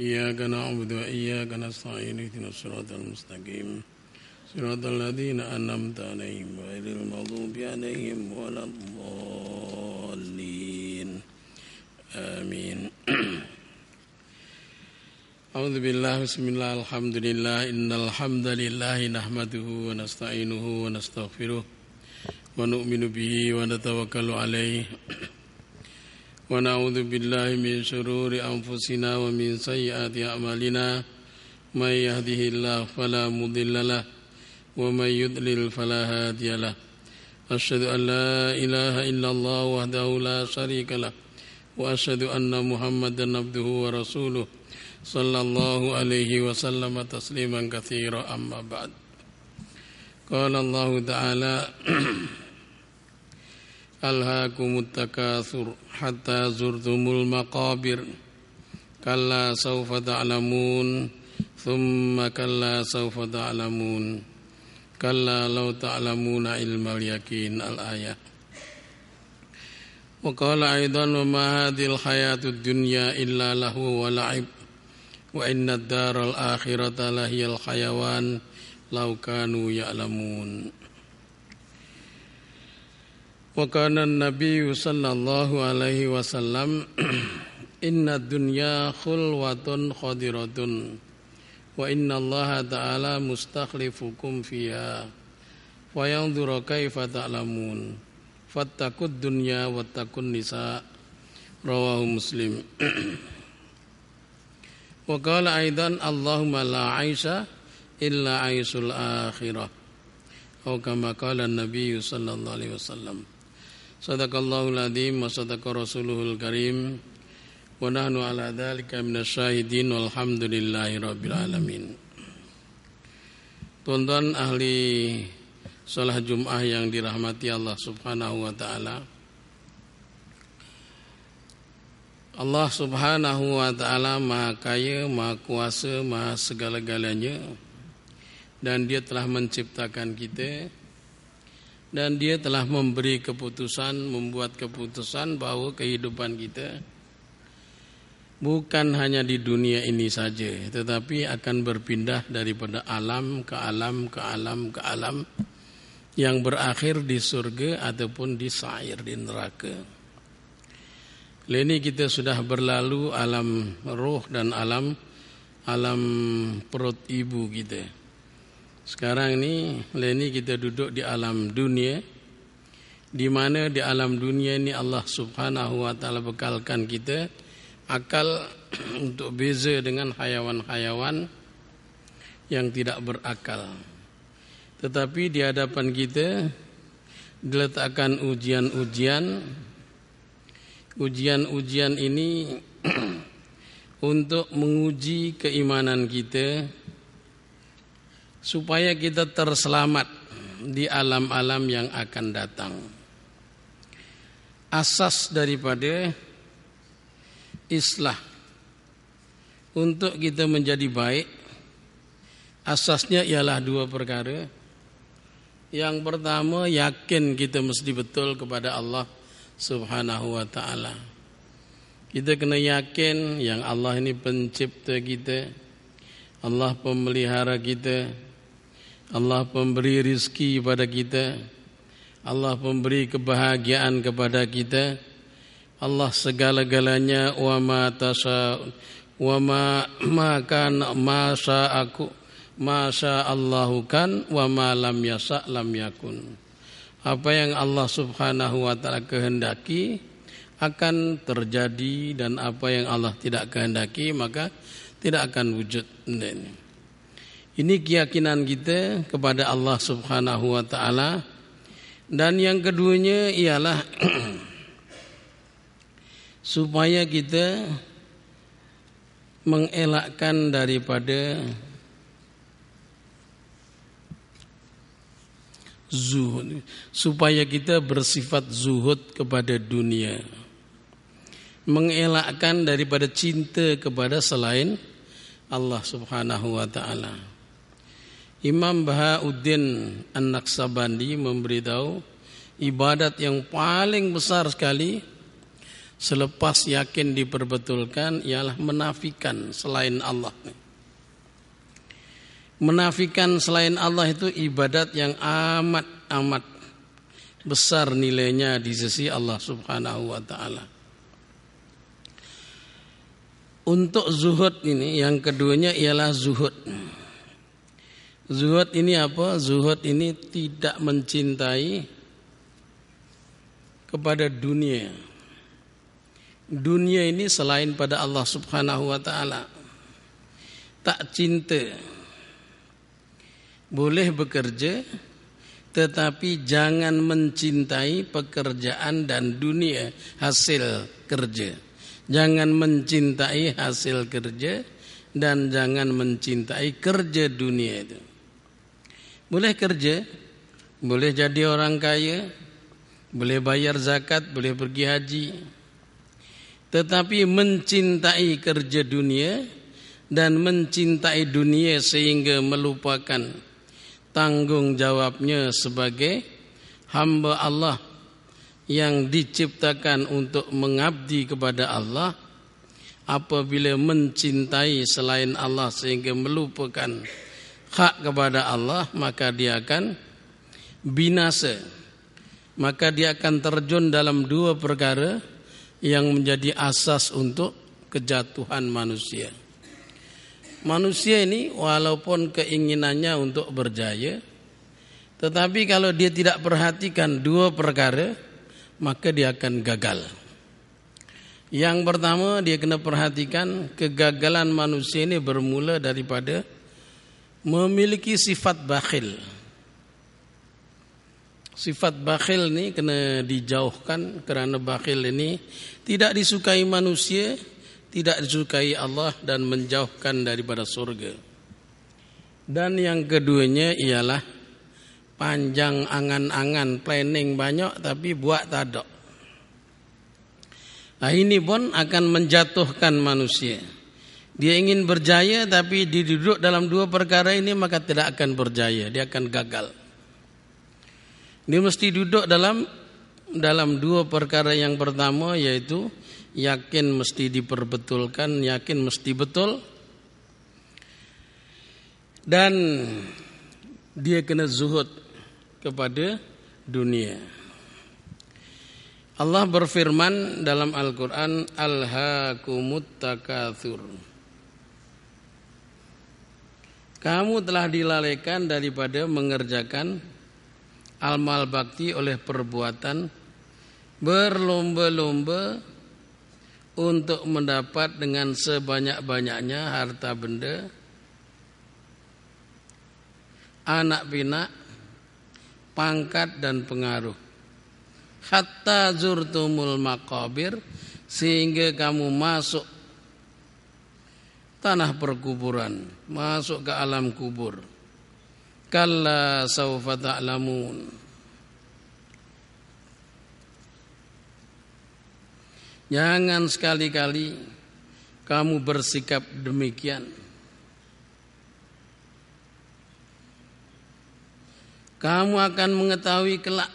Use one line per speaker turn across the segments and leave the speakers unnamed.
إياك نعبد وإياك نستعين اهدنا الصراط المستقيم صراط الذين أنعمت عليهم غير المغضوب عليهم ولا الضالين آمين أعوذ بالله بسم الله الحمد لله إن الحمد لله نحمده ونستعينه ونستغفره ونؤمن به ونتوكل عليه ونعوذ بالله من شرور أنفسنا ومن سيئات أعمالنا من يهده الله فلا مضل له ومن يضلل فلا هادي له أشهد أن لا إله إلا الله وحده لا شريك له وأشهد أن محمدا عبده ورسوله صلى الله عليه وسلم تسليما كثيرا أما بعد قال الله تعالى ألهاكم التكاثر حتى زرتم المقابر كلا سوف تعلمون ثم كلا سوف تعلمون كلا لو تعلمون علم اليقين الآية وقال أيضا وما هذه الحياة الدنيا إلا لهو ولعب وإن الدار الآخرة لهي الحيوان لو كانوا يعلمون وكان النبي صلى الله عليه وسلم إن الدنيا خلوة خضرة وإن الله تعالى مستخلفكم فيها وينظر كيف تعلمون فاتقوا الدنيا واتقوا النساء رواه مسلم وقال أيضا اللهم لا عيش إلا عيش الآخرة أو كما قال النبي صلى الله عليه وسلم Sadaqallahul Adhim wa sadaqa Rasuluhul Karim Wa nahnu ala dhalika minas syahidin walhamdulillahi rabbil alamin Tuan-tuan ahli salah Jum'ah yang dirahmati Allah subhanahu wa ta'ala Allah subhanahu wa ta'ala maha kaya, maha kuasa, maha segala-galanya Dan dia telah menciptakan kita dan dia telah memberi keputusan, membuat keputusan bahwa kehidupan kita bukan hanya di dunia ini saja, tetapi akan berpindah daripada alam ke alam ke alam ke alam yang berakhir di surga ataupun di sair di neraka. Lini kita sudah berlalu alam roh dan alam alam perut ibu kita. Sekarang ni Lain ni kita duduk di alam dunia di mana di alam dunia ini Allah subhanahu wa ta'ala bekalkan kita Akal untuk beza dengan hayawan-hayawan Yang tidak berakal Tetapi di hadapan kita Diletakkan ujian-ujian Ujian-ujian ini Untuk menguji keimanan kita supaya kita terselamat di alam-alam yang akan datang. Asas daripada islah untuk kita menjadi baik asasnya ialah dua perkara. Yang pertama yakin kita mesti betul kepada Allah Subhanahu wa taala. Kita kena yakin yang Allah ini pencipta kita, Allah pemelihara kita, Allah pemberi rizki kepada kita Allah pemberi kebahagiaan kepada kita Allah segala-galanya wa ma tasha wa ma makan masa aku masa Allahu kan wa ma lam yasa lam yakun apa yang Allah subhanahu wa taala kehendaki akan terjadi dan apa yang Allah tidak kehendaki maka tidak akan wujud ini ini keyakinan kita kepada Allah Subhanahu wa taala. Dan yang keduanya ialah supaya kita mengelakkan daripada zuhud supaya kita bersifat zuhud kepada dunia mengelakkan daripada cinta kepada selain Allah Subhanahu wa taala Imam Bahauddin An-Naqsabandi memberitahu ibadat yang paling besar sekali selepas yakin diperbetulkan ialah menafikan selain Allah. Menafikan selain Allah itu ibadat yang amat amat besar nilainya di sisi Allah Subhanahu wa taala. Untuk zuhud ini yang keduanya ialah zuhud. Zuhud ini apa? Zuhud ini tidak mencintai kepada dunia. Dunia ini selain pada Allah Subhanahu wa taala. Tak cinta. Boleh bekerja tetapi jangan mencintai pekerjaan dan dunia hasil kerja. Jangan mencintai hasil kerja dan jangan mencintai kerja dunia itu. Boleh kerja, boleh jadi orang kaya, boleh bayar zakat, boleh pergi haji. Tetapi mencintai kerja dunia dan mencintai dunia sehingga melupakan tanggung jawabnya sebagai hamba Allah yang diciptakan untuk mengabdi kepada Allah apabila mencintai selain Allah sehingga melupakan hak kepada Allah maka dia akan binasa maka dia akan terjun dalam dua perkara yang menjadi asas untuk kejatuhan manusia manusia ini walaupun keinginannya untuk berjaya tetapi kalau dia tidak perhatikan dua perkara maka dia akan gagal yang pertama dia kena perhatikan kegagalan manusia ini bermula daripada memiliki sifat bakhil. Sifat bakhil ini kena dijauhkan kerana bakhil ini tidak disukai manusia, tidak disukai Allah dan menjauhkan daripada surga. Dan yang keduanya ialah panjang angan-angan planning banyak tapi buat tadok. Nah ini pun akan menjatuhkan manusia. Dia ingin berjaya tapi diduduk dalam dua perkara ini maka tidak akan berjaya, dia akan gagal. Dia mesti duduk dalam dalam dua perkara yang pertama yaitu yakin mesti diperbetulkan, yakin mesti betul. Dan dia kena zuhud kepada dunia. Allah berfirman dalam Al-Qur'an al-hakumut takatsur. Kamu telah dilalaikan daripada mengerjakan amal bakti oleh perbuatan berlomba-lomba untuk mendapat dengan sebanyak-banyaknya harta benda, anak pinak, pangkat dan pengaruh. Hatta zurtumul makobir sehingga kamu masuk tanah perkuburan, masuk ke alam kubur. Kalla saufa ta'lamun. Jangan sekali-kali kamu bersikap demikian. Kamu akan mengetahui kelak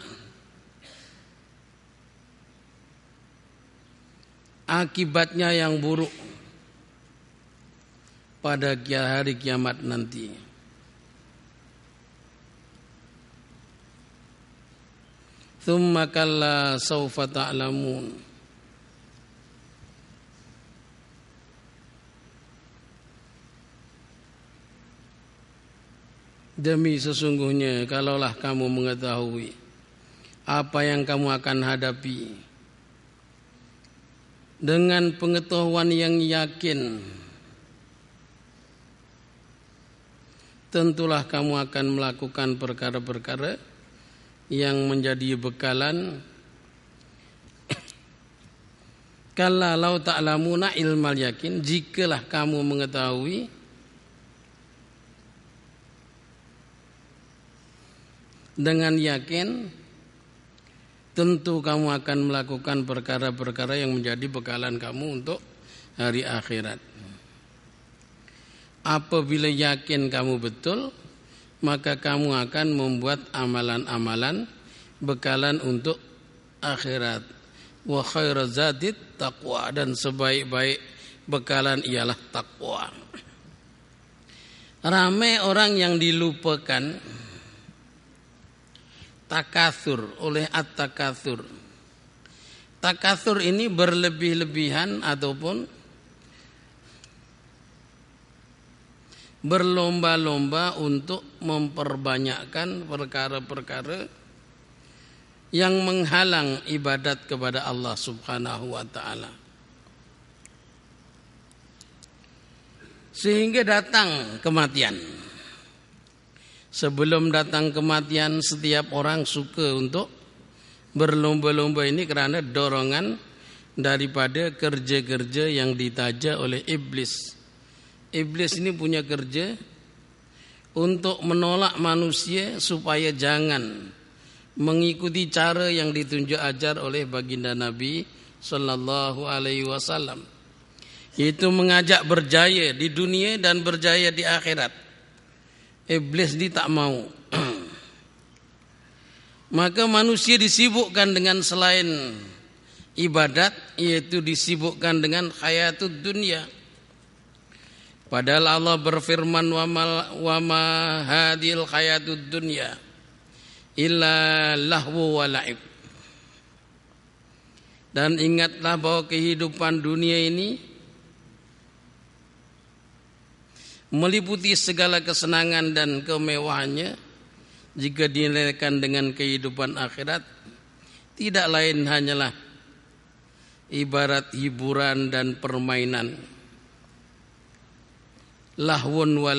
akibatnya yang buruk. pada hari kiamat nanti. Thumma kalla saufa ta'lamun. Demi sesungguhnya kalaulah kamu mengetahui apa yang kamu akan hadapi dengan pengetahuan yang yakin tentulah kamu akan melakukan perkara-perkara yang menjadi bekalan kalau ta'lamuna ilmal yakin jikalah kamu mengetahui dengan yakin tentu kamu akan melakukan perkara-perkara yang menjadi bekalan kamu untuk hari akhirat apabila yakin kamu betul maka kamu akan membuat amalan-amalan bekalan untuk akhirat wa khairu zadit taqwa dan sebaik-baik bekalan ialah takwa Rame orang yang dilupakan takasur oleh at-takasur takasur ini berlebih-lebihan ataupun berlomba-lomba untuk memperbanyakkan perkara-perkara yang menghalang ibadat kepada Allah Subhanahu wa taala. Sehingga datang kematian. Sebelum datang kematian setiap orang suka untuk berlomba-lomba ini kerana dorongan daripada kerja-kerja yang ditaja oleh iblis. Iblis ini punya kerja untuk menolak manusia supaya jangan mengikuti cara yang ditunjuk ajar oleh baginda Nabi sallallahu alaihi wasallam. Itu mengajak berjaya di dunia dan berjaya di akhirat. Iblis ini tak mau. Maka manusia disibukkan dengan selain ibadat yaitu disibukkan dengan khayatud dunia. Padahal Allah berfirman wa ma, wa ma hadil hayatud dunya illa lahwu wa la'ib. Dan ingatlah bahwa kehidupan dunia ini meliputi segala kesenangan dan kemewahannya jika dinilaikan dengan kehidupan akhirat tidak lain hanyalah ibarat hiburan dan permainan lahwun wa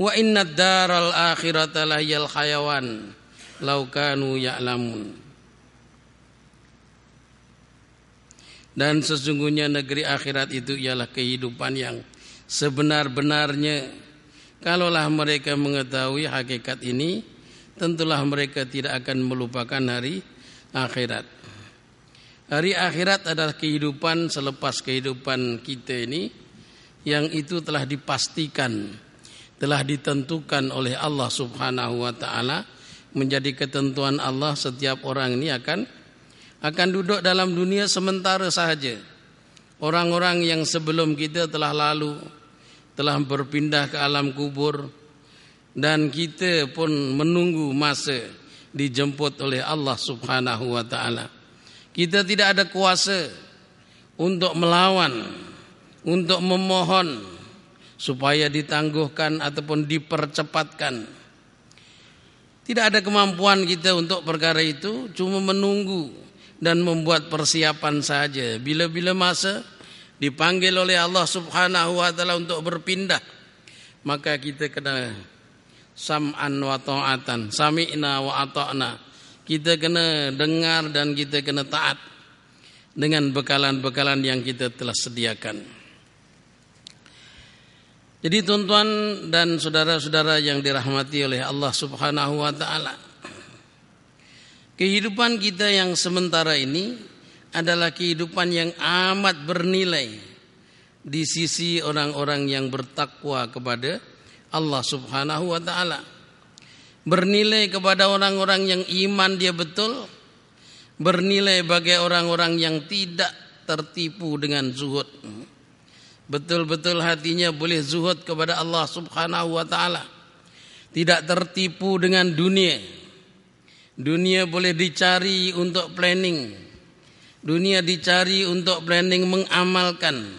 Wa inna daral akhirata lahyal khayawan law kanu ya'lamun. Dan sesungguhnya negeri akhirat itu ialah kehidupan yang sebenar-benarnya kalaulah mereka mengetahui hakikat ini tentulah mereka tidak akan melupakan hari akhirat Hari akhirat adalah kehidupan selepas kehidupan kita ini yang itu telah dipastikan, telah ditentukan oleh Allah Subhanahu wa taala menjadi ketentuan Allah setiap orang ini akan akan duduk dalam dunia sementara sahaja. Orang-orang yang sebelum kita telah lalu telah berpindah ke alam kubur dan kita pun menunggu masa dijemput oleh Allah Subhanahu wa taala. Kita tidak ada kuasa untuk melawan, untuk memohon supaya ditangguhkan ataupun dipercepatkan. Tidak ada kemampuan kita untuk perkara itu, cuma menunggu dan membuat persiapan saja. Bila-bila masa dipanggil oleh Allah Subhanahu wa taala untuk berpindah, maka kita kena sam'an wa ta'atan, sami'na wa ata'na. Kita kena dengar dan kita kena taat dengan bekalan-bekalan yang kita telah sediakan. Jadi tuan-tuan dan saudara-saudara yang dirahmati oleh Allah Subhanahu wa taala. Kehidupan kita yang sementara ini adalah kehidupan yang amat bernilai di sisi orang-orang yang bertakwa kepada Allah Subhanahu wa taala. Bernilai kepada orang-orang yang iman dia betul Bernilai bagi orang-orang yang tidak tertipu dengan zuhud Betul-betul hatinya boleh zuhud kepada Allah subhanahu wa ta'ala Tidak tertipu dengan dunia Dunia boleh dicari untuk planning Dunia dicari untuk planning mengamalkan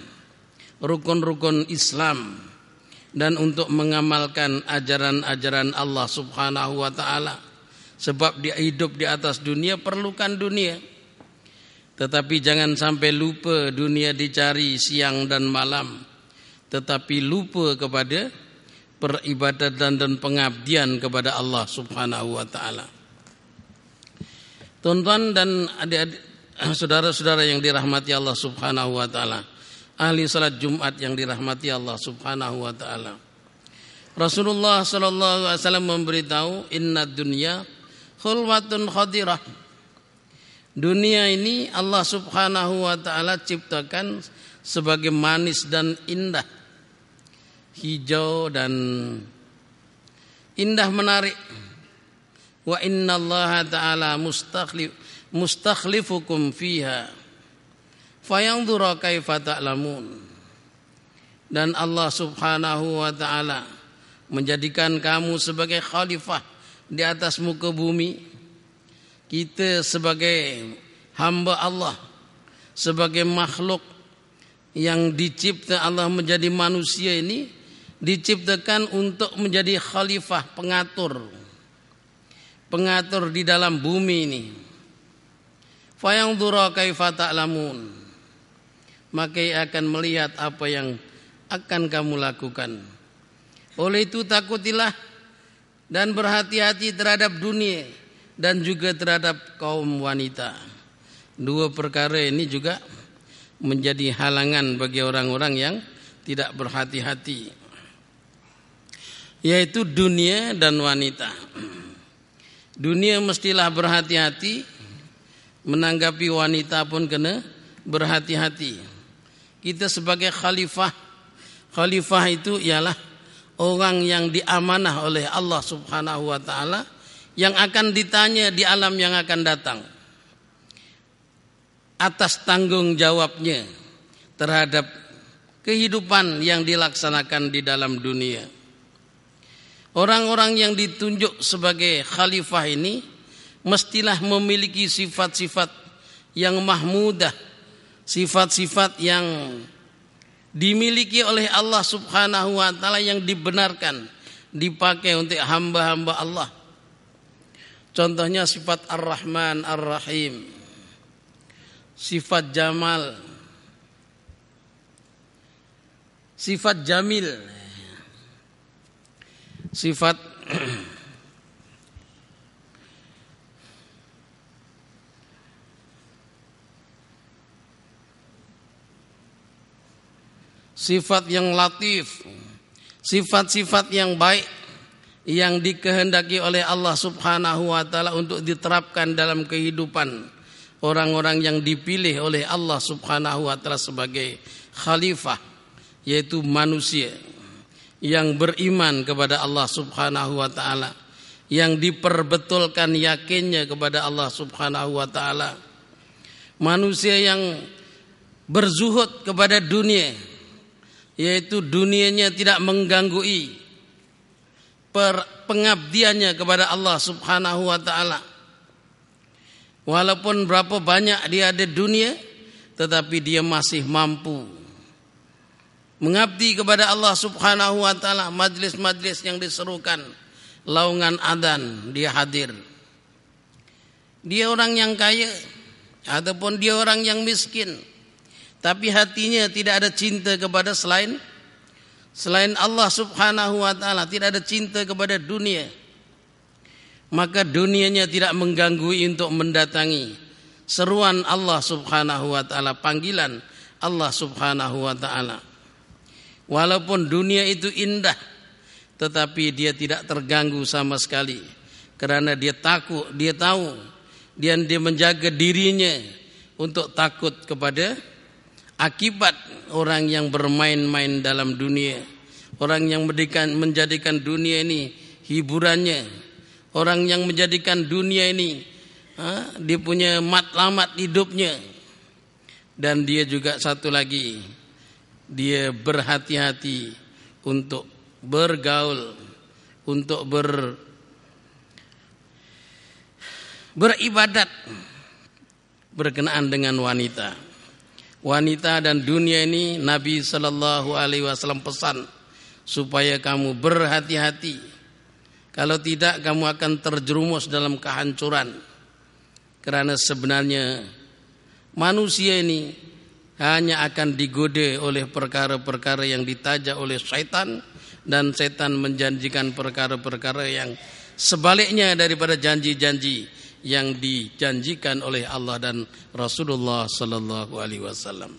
Rukun-rukun Islam Islam dan untuk mengamalkan ajaran-ajaran Allah Subhanahu wa taala. Sebab dia hidup di atas dunia perlukan dunia. Tetapi jangan sampai lupa dunia dicari siang dan malam. Tetapi lupa kepada peribadatan dan pengabdian kepada Allah Subhanahu wa taala. Tonton dan adik-adik saudara-saudara yang dirahmati Allah Subhanahu wa taala. ahli salat Jumat yang dirahmati Allah Subhanahu wa taala. Rasulullah sallallahu alaihi wasallam memberitahu inna dunya khulwatun khadirah. Dunia ini Allah Subhanahu wa taala ciptakan sebagai manis dan indah. Hijau dan indah menarik. Wa inna Allah taala mustakhlif mustakhlifukum fiha fayanzura kaifa ta'lamun dan Allah Subhanahu wa taala menjadikan kamu sebagai khalifah di atas muka bumi kita sebagai hamba Allah sebagai makhluk yang dicipta Allah menjadi manusia ini diciptakan untuk menjadi khalifah pengatur pengatur di dalam bumi ini fayanzura kaifa ta'lamun ta maka ia akan melihat apa yang akan kamu lakukan. Oleh itu takutilah dan berhati-hati terhadap dunia dan juga terhadap kaum wanita. Dua perkara ini juga menjadi halangan bagi orang-orang yang tidak berhati-hati yaitu dunia dan wanita. Dunia mestilah berhati-hati menanggapi wanita pun kena berhati-hati. Kita sebagai khalifah, khalifah itu ialah orang yang diamanah oleh Allah Subhanahu wa taala yang akan ditanya di alam yang akan datang atas tanggung jawabnya terhadap kehidupan yang dilaksanakan di dalam dunia. Orang-orang yang ditunjuk sebagai khalifah ini mestilah memiliki sifat-sifat yang mahmudah sifat-sifat yang dimiliki oleh Allah Subhanahu wa taala yang dibenarkan dipakai untuk hamba-hamba Allah. Contohnya sifat Ar-Rahman Ar-Rahim. Sifat Jamal. Sifat Jamil. Sifat sifat yang latif, sifat-sifat yang baik yang dikehendaki oleh Allah Subhanahu wa taala untuk diterapkan dalam kehidupan orang-orang yang dipilih oleh Allah Subhanahu wa taala sebagai khalifah yaitu manusia yang beriman kepada Allah Subhanahu wa taala yang diperbetulkan yakinnya kepada Allah Subhanahu wa taala manusia yang berzuhud kepada dunia yaitu dunianya tidak mengganggu pengabdiannya kepada Allah Subhanahu wa taala. Walaupun berapa banyak dia ada dunia tetapi dia masih mampu mengabdi kepada Allah Subhanahu wa taala majlis-majlis yang diserukan laungan adzan dia hadir. Dia orang yang kaya ataupun dia orang yang miskin tapi hatinya tidak ada cinta kepada selain selain Allah Subhanahu wa taala, tidak ada cinta kepada dunia. Maka dunianya tidak mengganggu untuk mendatangi seruan Allah Subhanahu wa taala, panggilan Allah Subhanahu wa taala. Walaupun dunia itu indah, tetapi dia tidak terganggu sama sekali kerana dia takut, dia tahu dan dia menjaga dirinya untuk takut kepada Allah. akibat orang yang bermain-main dalam dunia, orang yang menjadikan dunia ini hiburannya, orang yang menjadikan dunia ini ha, dia punya matlamat hidupnya, dan dia juga satu lagi dia berhati-hati untuk bergaul, untuk ber beribadat berkenaan dengan wanita. wanita dan dunia ini Nabi Shallallahu alaihi wasallam pesan supaya kamu berhati-hati. Kalau tidak kamu akan terjerumus dalam kehancuran. Karena sebenarnya manusia ini hanya akan digode oleh perkara-perkara yang ditaja oleh setan dan setan menjanjikan perkara-perkara yang sebaliknya daripada janji-janji. yang dijanjikan oleh Allah dan Rasulullah Sallallahu Alaihi Wasallam.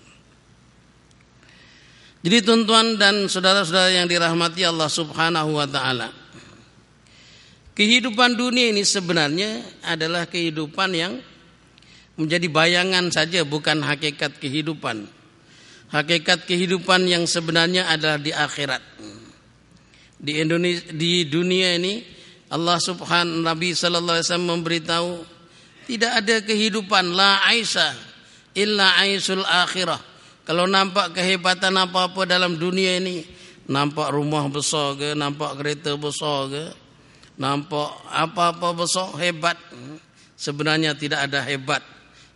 Jadi tuan-tuan dan saudara-saudara yang dirahmati Allah Subhanahu Wa Taala, kehidupan dunia ini sebenarnya adalah kehidupan yang menjadi bayangan saja, bukan hakikat kehidupan. Hakikat kehidupan yang sebenarnya adalah di akhirat. Di Indonesia, di dunia ini Allah Subhan Nabi sallallahu alaihi wasallam memberitahu tidak ada kehidupan la aisyah illa Aisyul akhirah. Kalau nampak kehebatan apa-apa dalam dunia ini, nampak rumah besar ke, nampak kereta besar ke, nampak apa-apa besar hebat, sebenarnya tidak ada hebat.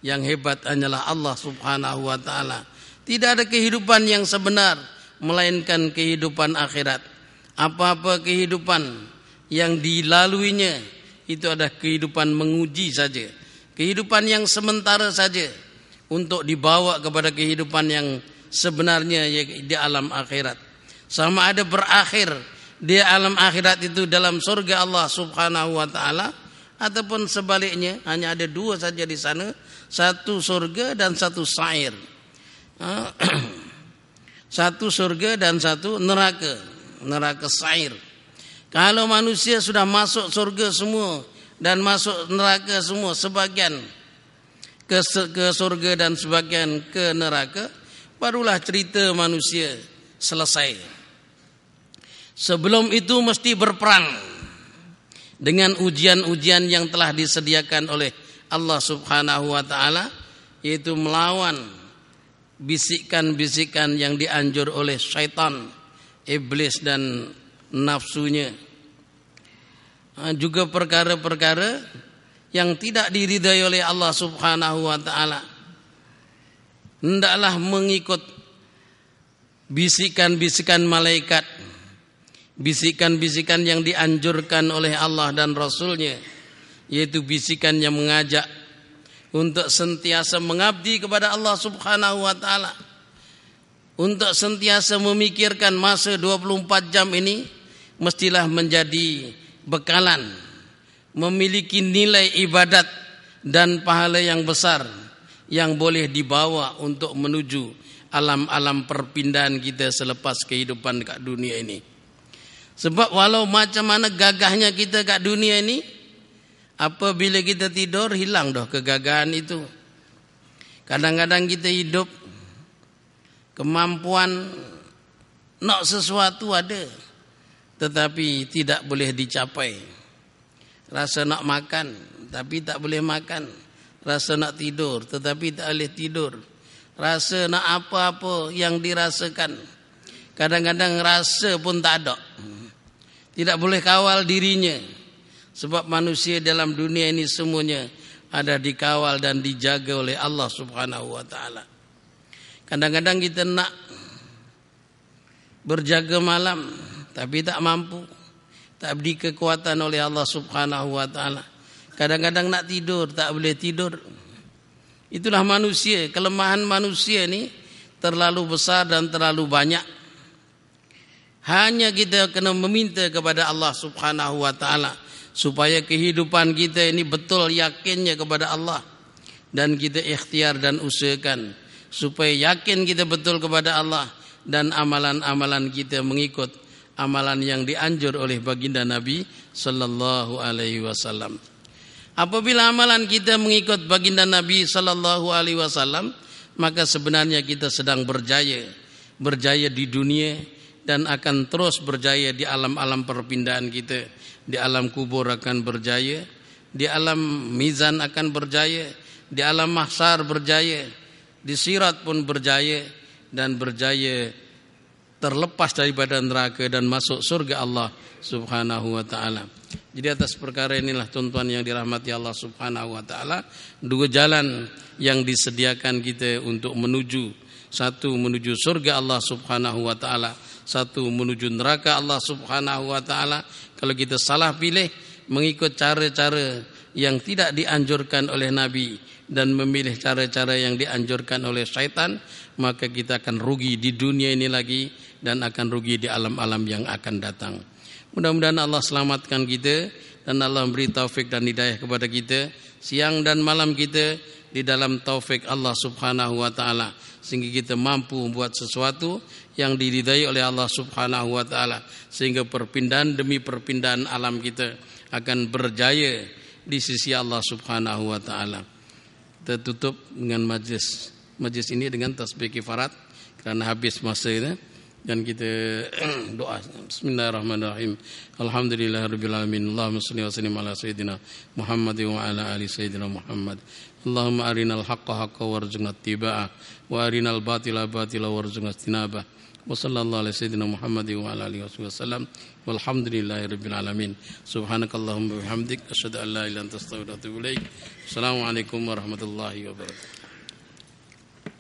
Yang hebat hanyalah Allah Subhanahu wa taala. Tidak ada kehidupan yang sebenar melainkan kehidupan akhirat. Apa-apa kehidupan yang dilaluinya itu adalah kehidupan menguji saja. Kehidupan yang sementara saja untuk dibawa kepada kehidupan yang sebenarnya di alam akhirat. Sama ada berakhir di alam akhirat itu dalam surga Allah subhanahu wa ta'ala. Ataupun sebaliknya hanya ada dua saja di sana. Satu surga dan satu sair. Ha? Satu surga dan satu neraka. Neraka sair. Kalau manusia sudah masuk surga semua dan masuk neraka semua sebagian ke surga dan sebagian ke neraka, barulah cerita manusia selesai. Sebelum itu mesti berperang dengan ujian-ujian yang telah disediakan oleh Allah Subhanahu wa taala yaitu melawan bisikan-bisikan yang dianjur oleh syaitan, iblis dan nafsunya ha, juga perkara-perkara yang tidak diridai oleh Allah Subhanahu wa taala hendaklah mengikut bisikan-bisikan malaikat bisikan-bisikan yang dianjurkan oleh Allah dan rasulnya yaitu bisikan yang mengajak untuk sentiasa mengabdi kepada Allah Subhanahu wa taala untuk sentiasa memikirkan masa 24 jam ini mestilah menjadi bekalan memiliki nilai ibadat dan pahala yang besar yang boleh dibawa untuk menuju alam-alam perpindahan kita selepas kehidupan dekat dunia ini. Sebab walau macam mana gagahnya kita dekat dunia ini, apabila kita tidur hilang doh kegagahan itu. Kadang-kadang kita hidup kemampuan nak sesuatu ada tetapi tidak boleh dicapai. Rasa nak makan tapi tak boleh makan. Rasa nak tidur tetapi tak boleh tidur. Rasa nak apa-apa yang dirasakan. Kadang-kadang rasa pun tak ada. Tidak boleh kawal dirinya. Sebab manusia dalam dunia ini semuanya ada dikawal dan dijaga oleh Allah Subhanahu wa taala. Kadang-kadang kita nak berjaga malam tapi tak mampu. Tak beri kekuatan oleh Allah Subhanahu wa taala. Kadang-kadang nak tidur, tak boleh tidur. Itulah manusia, kelemahan manusia ini terlalu besar dan terlalu banyak. Hanya kita kena meminta kepada Allah Subhanahu wa taala supaya kehidupan kita ini betul yakinnya kepada Allah dan kita ikhtiar dan usahakan supaya yakin kita betul kepada Allah dan amalan-amalan kita mengikut amalan yang dianjur oleh baginda Nabi sallallahu alaihi wasallam. Apabila amalan kita mengikut baginda Nabi sallallahu alaihi wasallam, maka sebenarnya kita sedang berjaya, berjaya di dunia dan akan terus berjaya di alam-alam perpindahan kita. Di alam kubur akan berjaya, di alam mizan akan berjaya, di alam mahsar berjaya, di sirat pun berjaya dan berjaya terlepas dari badan neraka dan masuk surga Allah Subhanahu wa taala. Jadi atas perkara inilah tuntunan yang dirahmati Allah Subhanahu wa taala, dua jalan yang disediakan kita untuk menuju satu menuju surga Allah Subhanahu wa taala, satu menuju neraka Allah Subhanahu wa taala. Kalau kita salah pilih mengikut cara-cara yang tidak dianjurkan oleh nabi dan memilih cara-cara yang dianjurkan oleh syaitan maka kita akan rugi di dunia ini lagi dan akan rugi di alam-alam yang akan datang. Mudah-mudahan Allah selamatkan kita dan Allah memberi taufik dan hidayah kepada kita siang dan malam kita di dalam taufik Allah Subhanahu wa taala sehingga kita mampu membuat sesuatu yang dididai oleh Allah Subhanahu wa taala sehingga perpindahan demi perpindahan alam kita akan berjaya di sisi Allah Subhanahu wa taala. Kita dengan majlis majlis ini dengan tasbih kifarat kerana habis masa ini dan kita doa bismillahirrahmanirrahim alhamdulillahirabbilalamin allahumma salli wa sallim ala sayyidina muhammad wa ala ali sayyidina muhammad allahumma arinal haqqo haqqo warzuqna tibaah wa arinal batila batila warzuqna tinabah wa sallallahu ala sayyidina muhammad wa ala alihi wasallam walhamdulillahirabbilalamin subhanakallahumma bihamdik asyhadu an la ilaha illa anta astaghfiruka wa atubu ilaik assalamu alaikum warahmatullahi wabarakatuh